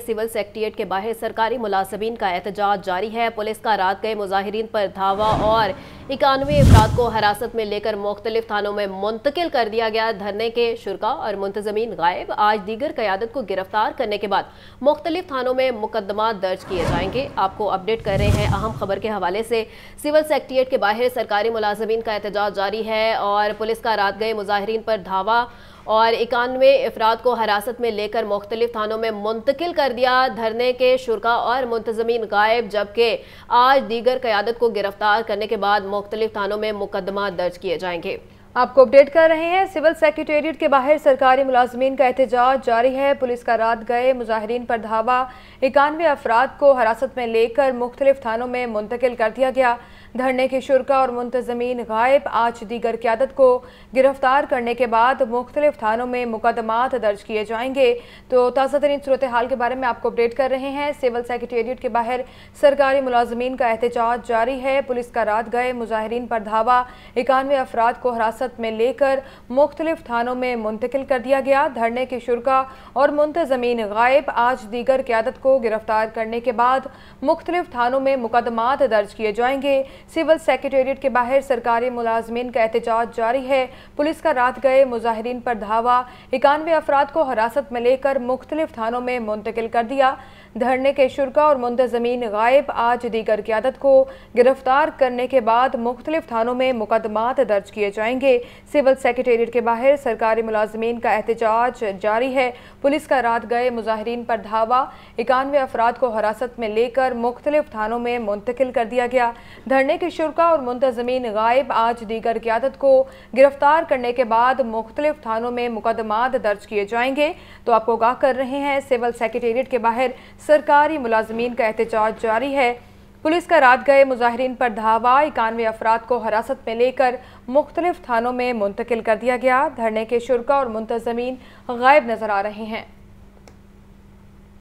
civil secretariat के बाहर सरकारी मुलाजमीन का एहतजाज जारी है पुलिस का रात गए मुजाहरीन पर धावा और इक्यानवे अफराद को हिरासत में लेकर मुख्तलिफ थानों में मुंतकिल कर दिया गया धरने के शुरा और मुंतजमीन गायब आज दीगर क्यादत को गिरफ्तार करने के बाद मुख्तलिफ थानों में मुकदमा दर्ज किए जाएंगे आपको अपडेट कर रहे हैं अहम खबर के हवाले से सिविल सेक्रेटेरिएट के बाहर सरकारी मुलाजमीन का एहतजाज जारी है और पुलिस का रात गए मुजाहरीन पर धावा और इक्यानवे अफराद को हिरासत में लेकर मुख्तलिफ थानों में मुंतकिल कर दिया धरने के शुरा और मुंतजमीन गायब जबकि आज दीगर क्यादत को गिरफ्तार करने के बाद मुख्तलिफ थानों में मुकदमा दर्ज किए जाएंगे आपको अपडेट कर रहे हैं सिविल सेक्रेटेरिएट के बाहर सरकारी मुलाजमीन का एहतजाज जारी है पुलिस का रात गए मुजाहरीन पर धावा इक्यानवे अफराद को हिरासत में लेकर मुख्तलिफ थानों में मुंतकिल कर दिया गया धरने के शुरा और मुंतजमीन गायब आज दीगर क्यादत को गिरफ्तार करने के बाद मुख्तलिफ थानों में मुकदमात दर्ज किए जाएंगे तो ताज़ा तरीन सूरत हाल के बारे में आपको अपडेट कर रहे हैं सिविल सेक्रटेरिएट के बाहर सरकारी मुलाजमीन का एहतजाज जारी है पुलिस का रात गए मुजाहरीन पर धावा इक्यानवे अफराद को हिरासत में लेकर मुख्तलिफ थानों में मुंतकिल कर दिया गया धरने के शुरा और मुंतजमीन गायब आज दीगर क्यादत को गिरफ्तार करने के बाद मुख्तलिफ थानों में मुकदमात दर्ज किए जाएंगे सिविल सेक्रेटेरिएट के बाहर सरकारी मुलाजमीन का एहतजाज जारी है पुलिस का रात गए मुजाहरीन पर धावा इक्यानवे अफराद को हिरासत में लेकर मुख्तलिफ थानों में मुंतकिल कर दिया धरने के शुरा और मुंतजमीन गायब आज दीगर क्यादत को गिरफ्तार करने के बाद मुख्तलिफ थानों में मुकदमात दर्ज किए जाएंगे सिविल सेक्रेटेरिएट के बाहर सरकारी मुलाजमीन का एहतजाज जारी है पुलिस का रात गए मुजाहरीन पर धावा इक्यानवे अफराद को हिरासत में लेकर मुख्तलिफ थानों में मुंतकिल कर दिया गया धरने के शुरा और मुंतजमीन गायब आज दीगर क्यादत को गिरफ्तार करने के बाद मुख्तलिफ थानों में मुकदमात दर्ज किए जाएंगे तो आपको आगाह कर रहे हैं सिविल सेक्रटेरियट के बाहर सरकारी मुलाजमीन का एहतजाज जारी है पुलिस का रात गए मुजाहरीन पर धावा इक्यानवे अफराद को हिरासत में लेकर मुख्तलिफ थानों में मुंतकिल कर दिया गया धरने के शुरा और मुंतजमीन गायब नजर आ रहे हैं